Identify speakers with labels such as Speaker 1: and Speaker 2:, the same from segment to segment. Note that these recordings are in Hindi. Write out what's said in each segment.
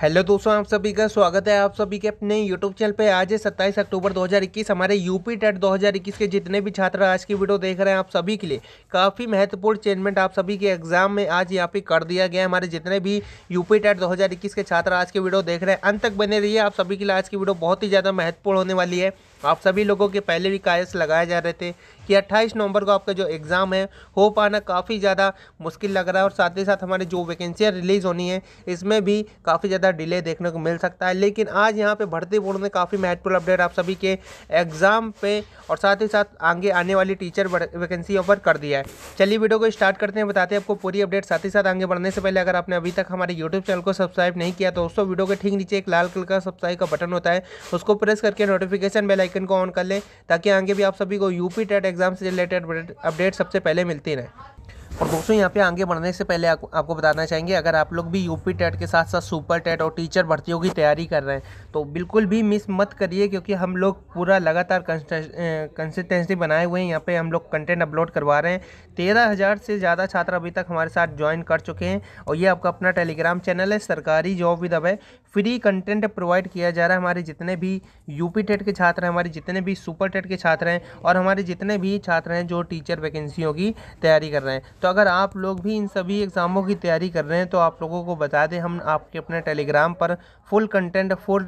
Speaker 1: हेलो दोस्तों आप सभी का स्वागत है आप सभी के अपने यूट्यूब चैनल पे आज है 27 अक्टूबर 2021 हमारे यूपी टेट 2021 के जितने भी छात्र आज की वीडियो देख रहे हैं आप सभी के लिए काफ़ी महत्वपूर्ण चेंजमेंट आप सभी के एग्जाम में आज यहाँ पे कर दिया गया है हमारे जितने भी यूपी टेट 2021 के छात्र आज की वीडियो देख रहे हैं अंत तक बने रही आप सभी के लिए आज की वीडियो बहुत ही ज़्यादा महत्वपूर्ण होने वाली है तो आप सभी लोगों के पहले भी कायस लगाए जा रहे थे कि 28 नवंबर को आपका जो एग्ज़ाम है हो पाना काफ़ी ज़्यादा मुश्किल लग रहा है और साथ ही साथ हमारी जो वैकेंसियाँ रिलीज़ होनी है इसमें भी काफ़ी ज़्यादा डिले देखने को मिल सकता है लेकिन आज यहाँ पे भर्ती बोर्ड ने काफ़ी महत्वपूर्ण अपडेट आप सभी के एग्ज़ाम पे और साथ ही साथ आगे आने वाली टीचर वैकेंसी ऑफर कर दिया है चलिए वीडियो को स्टार्ट करते हैं बताते हैं आपको पूरी अपडेट साथ ही साथ आगे बढ़ने से पहले अगर आपने अभी तक हमारे यूट्यूब चैनल को सब्सक्राइब नहीं किया तो दोस्तों वीडियो के ठीक नीचे एक लाल कलर का सब्सक्राइब का बटन होता है उसको प्रेस करके नोटिफिकेशन बेल आइकन को ऑन कर लें ताकि आगे भी आप सभी को यूपी टेट एग्जाम से रिलेटेड अपडेट सबसे पहले मिलती रहे और दोस्तों यहाँ पे आगे बढ़ने से पहले आप, आपको बताना चाहेंगे अगर आप लोग भी यूपी टेट के साथ साथ सुपर टेट और टीचर भर्तियों की तैयारी कर रहे हैं तो बिल्कुल भी मिस मत करिए क्योंकि हम लोग पूरा लगातार कंसिस्टेंसी बनाए हुए हैं यहाँ पे हम लोग कंटेंट अपलोड करवा रहे हैं तेरह हज़ार से ज़्यादा छात्र अभी तक हमारे साथ ज्वाइन कर चुके हैं और ये आपका अपना टेलीग्राम चैनल है सरकारी जॉब विद है फ्री कंटेंट प्रोवाइड किया जा रहा है हमारे जितने भी यूपी टेट के छात्र हैं हमारे जितने भी सुपर टेट के छात्र हैं और हमारे जितने भी छात्र हैं जो टीचर वैकेंसियों की तैयारी कर रहे हैं तो तो अगर आप लोग भी इन सभी एग्ज़ामों की तैयारी कर रहे हैं तो आप लोगों को बता दें हम आपके अपने टेलीग्राम पर फुल कंटेंट फुल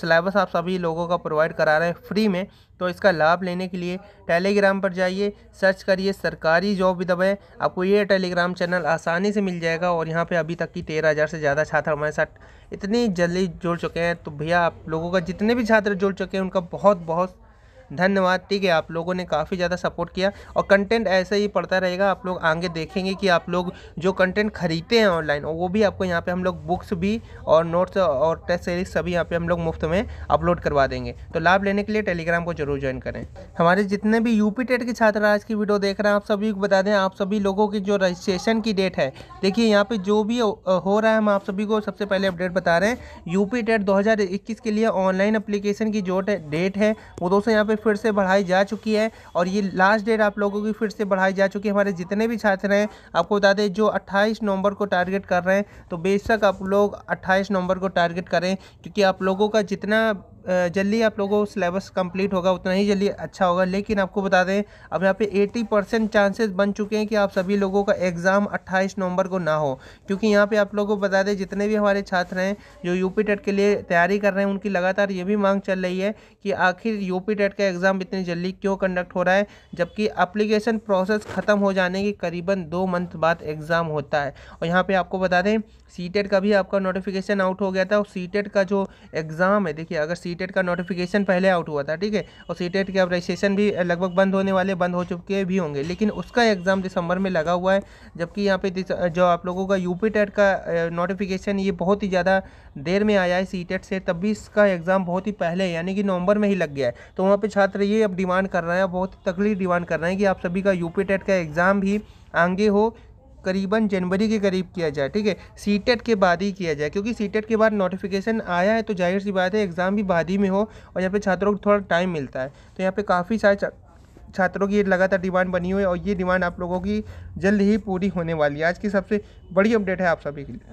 Speaker 1: सिलेबस आप सभी लोगों का प्रोवाइड करा रहे हैं फ्री में तो इसका लाभ लेने के लिए टेलीग्राम पर जाइए सर्च करिए सरकारी जॉब भी दबाएँ आपको ये टेलीग्राम चैनल आसानी से मिल जाएगा और यहाँ पर अभी तक की तेरह हज़ार से ज़्यादा छात्र हमारे साथ इतनी जल्दी जुड़ चुके हैं तो भैया आप लोगों का जितने भी छात्र जुड़ चुके हैं उनका बहुत बहुत धन्यवाद ठीक है आप लोगों ने काफ़ी ज़्यादा सपोर्ट किया और कंटेंट ऐसे ही पड़ता रहेगा आप लोग आगे देखेंगे कि आप लोग जो कंटेंट खरीदते हैं ऑनलाइन और वो भी आपको यहाँ पर हम लोग बुक्स भी और नोट्स और टेस्ट सीरीज सभी यहाँ पर हम लोग मुफ्त में अपलोड करवा देंगे तो लाभ लेने के लिए टेलीग्राम को जरूर ज्वाइन करें हमारे जितने भी पी टेट के छात्र आज की वीडियो देख रहे हैं आप सभी को बता दें आप सभी लोगों की जो रजिस्ट्रेशन की डेट है देखिए यहाँ पे जो भी हो रहा है हम आप सभी को सबसे पहले अपडेट बता रहे हैं पी टेट इक्कीस के लिए ऑनलाइन अप्लीकेशन की जो डेट है वो दोस्तों यहाँ पे फिर से बढ़ाई जा चुकी है और ये लास्ट डेट आप लोगों की फिर से बढ़ाई जा चुकी है हमारे जितने भी छात्र हैं आपको बता दें जो अट्ठाईस नवंबर को टारगेट कर रहे हैं तो बेशक आप लोग अट्ठाईस नवंबर को टारगेट करें क्योंकि आप लोगों का जितना जल्दी आप लोगों सिलेबस कंप्लीट होगा उतना ही जल्दी अच्छा होगा लेकिन आपको बता दें अब यहाँ पे 80 परसेंट चांसेस बन चुके हैं कि आप सभी लोगों का एग्ज़ाम 28 नवंबर को ना हो क्योंकि यहाँ पे आप लोगों को बता दें जितने भी हमारे छात्र हैं जो यूपी टेट के लिए तैयारी कर रहे हैं उनकी लगातार ये भी मांग चल रही है कि आखिर यू टेट का एग्ज़ाम इतनी जल्दी क्यों कंडक्ट हो रहा है जबकि अप्लीकेशन प्रोसेस ख़त्म हो जाने के करीबन दो मंथ बाद एग्ज़ाम होता है और यहाँ पर आपको बता दें सी का भी आपका नोटिफिकेशन आउट हो गया था और सी का जो एग्ज़ाम है देखिए अगर सी सी e का नोटिफिकेशन पहले आउट हुआ था ठीक है और सी टेट e के अब रजिस्ट्रेशन भी लगभग बंद होने वाले बंद हो चुके भी होंगे लेकिन उसका एग्ज़ाम दिसंबर में लगा हुआ है जबकि यहाँ पे जो आप लोगों का यू टेट e का नोटिफिकेशन ये बहुत ही ज़्यादा देर में आया है सी टेट से तब भी इसका एग्ज़ाम बहुत ही पहले यानी कि नवंबर में ही लग गया है तो वहाँ पर छात्र ये अब डिमांड कर रहे हैं बहुत तकलीफ डिमांड कर रहे हैं कि आप सभी का यू टेट का एग्ज़ाम भी आगे हो करीबन जनवरी के करीब किया जाए ठीक है सी e के बाद ही किया जाए क्योंकि सी e के बाद नोटिफिकेशन आया है तो जाहिर सी बात है एग्ज़ाम भी बाद ही में हो और यहाँ पे छात्रों को थोड़ा टाइम मिलता है तो यहाँ पे काफ़ी सारे छात्रों की लगातार डिमांड बनी हुई है और ये डिमांड आप लोगों की जल्द ही पूरी होने वाली है आज की सबसे बड़ी अपडेट है आप सभी के लिए